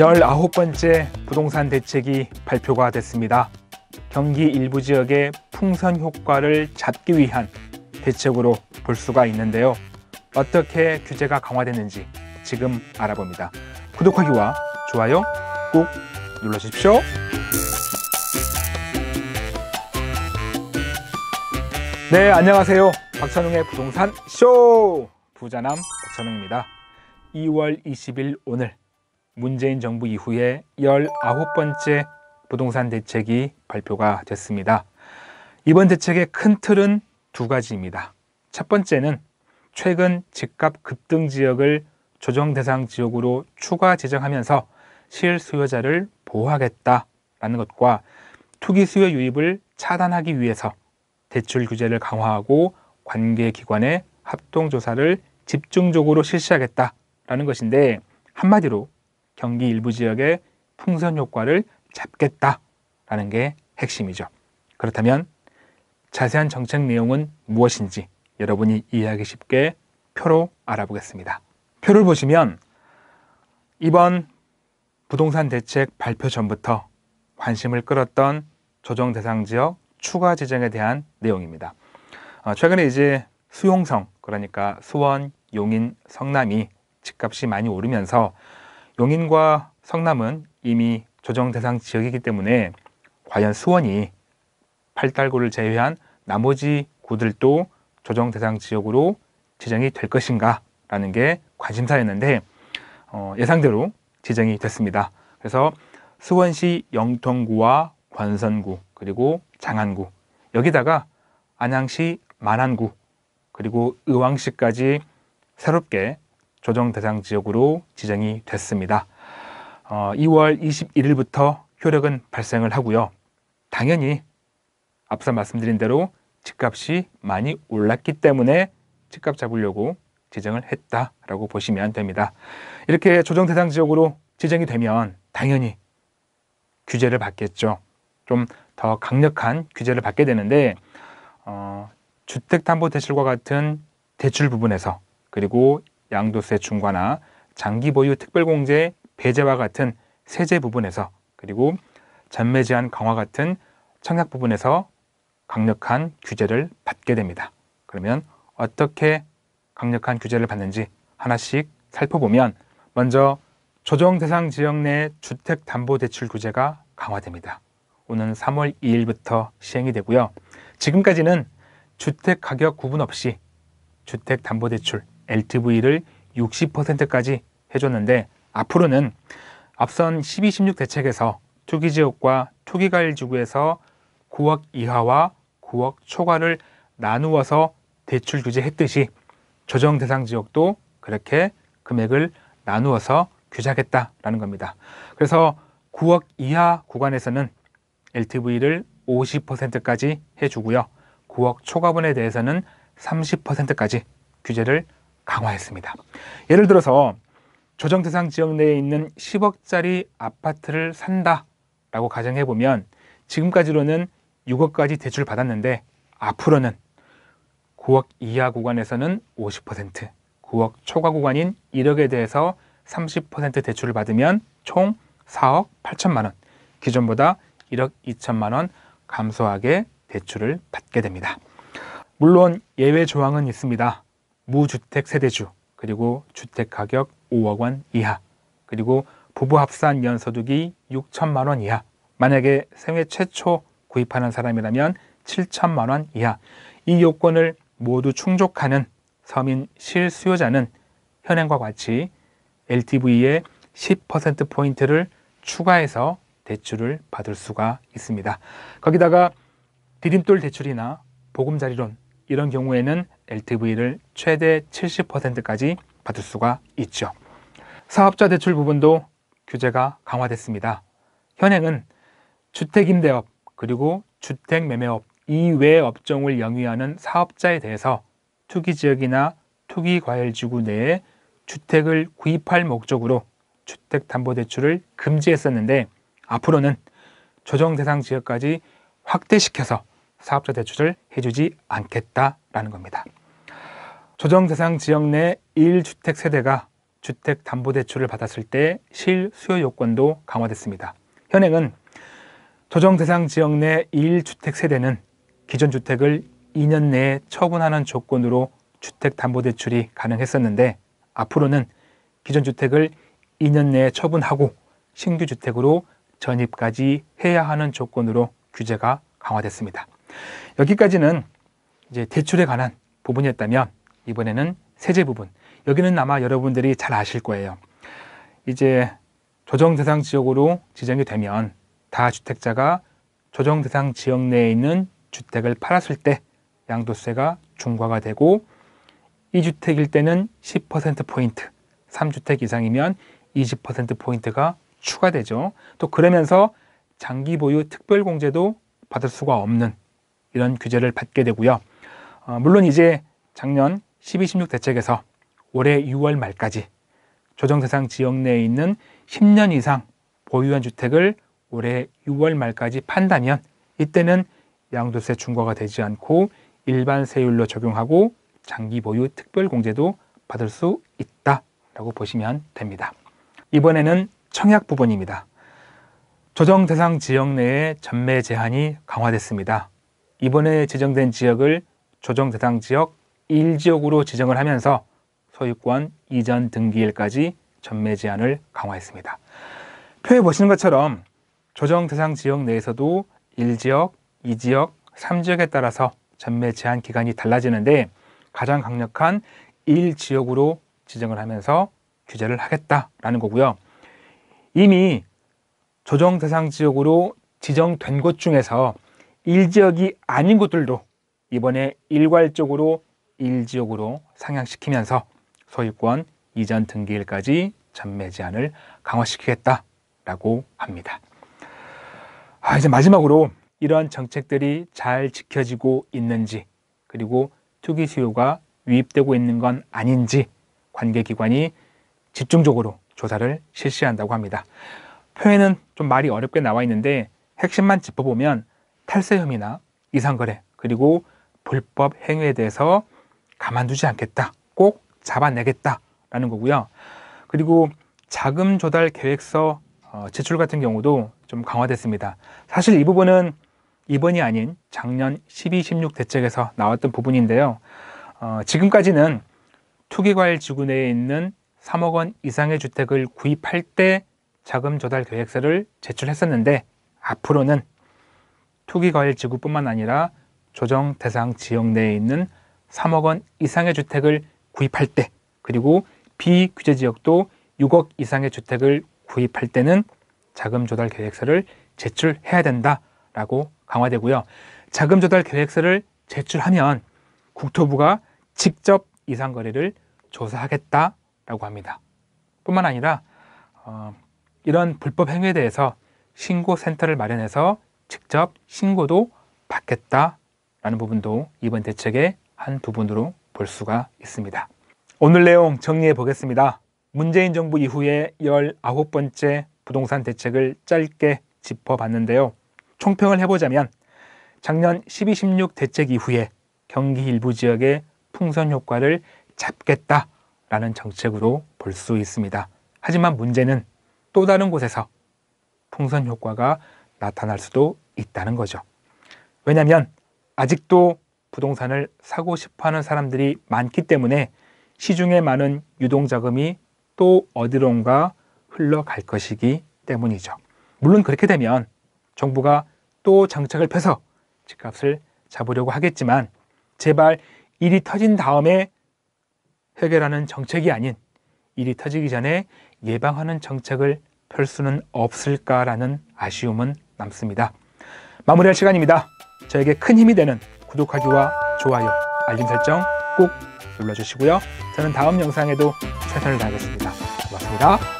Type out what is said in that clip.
19번째 부동산 대책이 발표가 됐습니다. 경기 일부 지역의 풍선 효과를 잡기 위한 대책으로 볼 수가 있는데요. 어떻게 규제가 강화됐는지 지금 알아봅니다. 구독하기와 좋아요 꼭 눌러주십시오. 네, 안녕하세요. 박찬웅의 부동산 쇼! 부자남 박찬웅입니다. 2월 20일 오늘 문재인 정부 이후에 19번째 부동산 대책이 발표가 됐습니다. 이번 대책의 큰 틀은 두 가지입니다. 첫 번째는 최근 집값 급등 지역을 조정 대상 지역으로 추가 제정하면서 실수요자를 보호하겠다라는 것과 투기 수요 유입을 차단하기 위해서 대출 규제를 강화하고 관계 기관의 합동 조사를 집중적으로 실시하겠다라는 것인데 한마디로 경기 일부 지역의 풍선 효과를 잡겠다라는 게 핵심이죠. 그렇다면 자세한 정책 내용은 무엇인지 여러분이 이해하기 쉽게 표로 알아보겠습니다. 표를 보시면 이번 부동산 대책 발표 전부터 관심을 끌었던 조정 대상 지역 추가 지정에 대한 내용입니다. 어, 최근에 이제 수용성, 그러니까 수원, 용인, 성남이 집값이 많이 오르면서 용인과 성남은 이미 조정 대상 지역이기 때문에 과연 수원이 팔달구를 제외한 나머지 구들도 조정 대상 지역으로 지정이 될 것인가 라는 게 관심사였는데 어, 예상대로 지정이 됐습니다. 그래서 수원시 영통구와 권선구 그리고 장안구 여기다가 안양시 만안구 그리고 의왕시까지 새롭게 조정 대상 지역으로 지정이 됐습니다. 어, 2월 21일부터 효력은 발생을 하고요. 당연히 앞서 말씀드린 대로 집값이 많이 올랐기 때문에 집값 잡으려고 지정을 했다라고 보시면 됩니다. 이렇게 조정 대상 지역으로 지정이 되면 당연히 규제를 받겠죠. 좀 더 강력한 규제를 받게 되는데 어, 주택담보대출과 같은 대출 부분에서 그리고 양도세 중과나 장기 보유 특별공제 배제와 같은 세제 부분에서 그리고 전매 제한 강화 같은 청약 부분에서 강력한 규제를 받게 됩니다. 그러면 어떻게 강력한 규제를 받는지 하나씩 살펴보면 먼저 조정 대상 지역 내 주택 담보 대출 규제가 강화됩니다. 오는 3월 2일부터 시행이 되고요. 지금까지는 주택 가격 구분 없이 주택 담보 대출 LTV를 60%까지 해줬는데 앞으로는 앞선 12, 16 대책에서 투기 지역과 투기 관리 지구에서 9억 이하와 9억 초과를 나누어서 대출 규제했듯이 조정 대상 지역도 그렇게 금액을 나누어서 규제하겠다라는 겁니다. 그래서 9억 이하 구간에서는 LTV를 50%까지 해주고요. 9억 초과분에 대해서는 30%까지 규제를 강화했습니다. 예를 들어서 조정 대상 지역 내에 있는 10억짜리 아파트를 산다라고 가정해 보면 지금까지로는 6억까지 대출 받았는데 앞으로는 9억 이하 구간에서는 50%, 9억 초과 구간인 1억에 대해서 30% 대출을 받으면 총 4억 8천만 원, 기존보다 1억 2천만 원 감소하게 대출을 받게 됩니다. 물론 예외 조항은 있습니다. 무주택 세대주 그리고 주택 가격 5억 원 이하 그리고 부부 합산 연소득이 6천만 원 이하 만약에 생애 최초 구입하는 사람이라면 7천만 원 이하 이 요건을 모두 충족하는 서민 실수요자는 현행과 같이 LTV의 10%포인트를 추가해서 대출을 받을 수가 있습니다. 거기다가 디딤돌 대출이나 보금자리론 이런 경우에는 LTV를 최대 70%까지 받을 수가 있죠. 사업자 대출 부분도 규제가 강화됐습니다. 현행은 주택임대업 그리고 주택매매업 이외 업종을 영위하는 사업자에 대해서 투기지역이나 투기과열지구 내에 주택을 구입할 목적으로 주택담보대출을 금지했었는데 앞으로는 조정 대상 지역까지 확대시켜서 사업자 대출을 해주지 않겠다라는 겁니다. 조정 대상 지역 내 1주택 세대가 주택담보대출을 받았을 때 실수요 요건도 강화됐습니다. 현행은 조정 대상 지역 내 1주택 세대는 기존 주택을 2년 내에 처분하는 조건으로 주택담보대출이 가능했었는데 앞으로는 기존 주택을 2년 내에 처분하고 신규 주택으로 전입까지 해야 하는 조건으로 규제가 강화됐습니다. 여기까지는 이제 대출에 관한 부분이었다면 이번에는 세제 부분. 여기는 아마 여러분들이 잘 아실 거예요. 이제 조정 대상 지역으로 지정이 되면 다주택자가 조정 대상 지역 내에 있는 주택을 팔았을 때 양도세가 중과가 되고 이주택일 때는 10%포인트, 3주택 이상이면 20%포인트가 추가되죠. 또 그러면서 장기 보유 특별공제도 받을 수가 없는 이런 규제를 받게 되고요. 어, 물론 이제 작년 1216 대책에서 올해 6월 말까지 조정 대상 지역 내에 있는 10년 이상 보유한 주택을 올해 6월 말까지 판다면 이때는 양도세 중과가 되지 않고 일반 세율로 적용하고 장기 보유 특별 공제도 받을 수 있다라고 보시면 됩니다. 이번에는 청약 부분입니다. 조정 대상 지역 내에 전매 제한이 강화됐습니다. 이번에 지정된 지역을 조정 대상 지역 1지역으로 지정을 하면서 소유권 이전 등기일까지 전매 제한을 강화했습니다. 표에 보시는 것처럼 조정 대상 지역 내에서도 1지역, 2지역, 3지역에 따라서 전매 제한 기간이 달라지는데 가장 강력한 1지역으로 지정을 하면서 규제를 하겠다라는 거고요. 이미 조정 대상 지역으로 지정된 곳 중에서 1지역이 아닌 곳들도 이번에 일괄적으로 1지역으로 상향시키면서 소유권 이전 등기일까지 전매 제한을 강화시키겠다라고 합니다. 아, 이제 마지막으로 이러한 정책들이 잘 지켜지고 있는지 그리고 투기 수요가 유입되고 있는 건 아닌지 관계기관이 집중적으로 조사를 실시한다고 합니다. 표에는 좀 말이 어렵게 나와 있는데 핵심만 짚어보면 탈세 혐의나 이상거래 그리고 불법 행위에 대해서 가만두지 않겠다. 꼭 잡아내겠다. 라는 거고요. 그리고 자금 조달 계획서 어, 제출 같은 경우도 좀 강화됐습니다. 사실 이 부분은 이번이 아닌 작년 12, 16 대책에서 나왔던 부분인데요. 어, 지금까지는 투기과일 지구 내에 있는 3억 원 이상의 주택을 구입할 때 자금 조달 계획서를 제출했었는데 앞으로는 투기과일 지구뿐만 아니라 조정 대상 지역 내에 있는 3억 원 이상의 주택을 구입할 때 그리고 비규제 지역도 6억 이상의 주택을 구입할 때는 자금 조달 계획서를 제출해야 된다라고 강화되고요. 자금 조달 계획서를 제출하면 국토부가 직접 이 상거래를 조사하겠다라고 합니다. 뿐만 아니라 어, 이런 불법 행위에 대해서 신고센터를 마련해서 직접 신고도 받겠다라는 부분도 이번 대책에 한 부분으로 볼 수가 있습니다. 오늘 내용 정리해 보겠습니다. 문재인 정부 이후에 19번째 부동산 대책을 짧게 짚어봤는데요. 총평을 해보자면 작년 1216 대책 이후에 경기 일부 지역의 풍선 효과를 잡겠다라는 정책으로 볼 수 있습니다. 하지만 문제는 또 다른 곳에서 풍선 효과가 나타날 수도 있다는 거죠. 왜냐하면 아직도 부동산을 사고 싶어 하는 사람들이 많기 때문에 시중에 많은 유동자금이 또 어디론가 흘러갈 것이기 때문이죠. 물론 그렇게 되면 정부가 또정책을 펴서 집값을 잡으려고 하겠지만 제발 일이 터진 다음에 해결하는 정책이 아닌 일이 터지기 전에 예방하는 정책을 펼 수는 없을까라는 아쉬움은 남습니다. 마무리할 시간입니다. 저에게 큰 힘이 되는 구독하기와 좋아요, 알림 설정 꼭 눌러주시고요. 저는 다음 영상에도 최선을 다하겠습니다. 고맙습니다.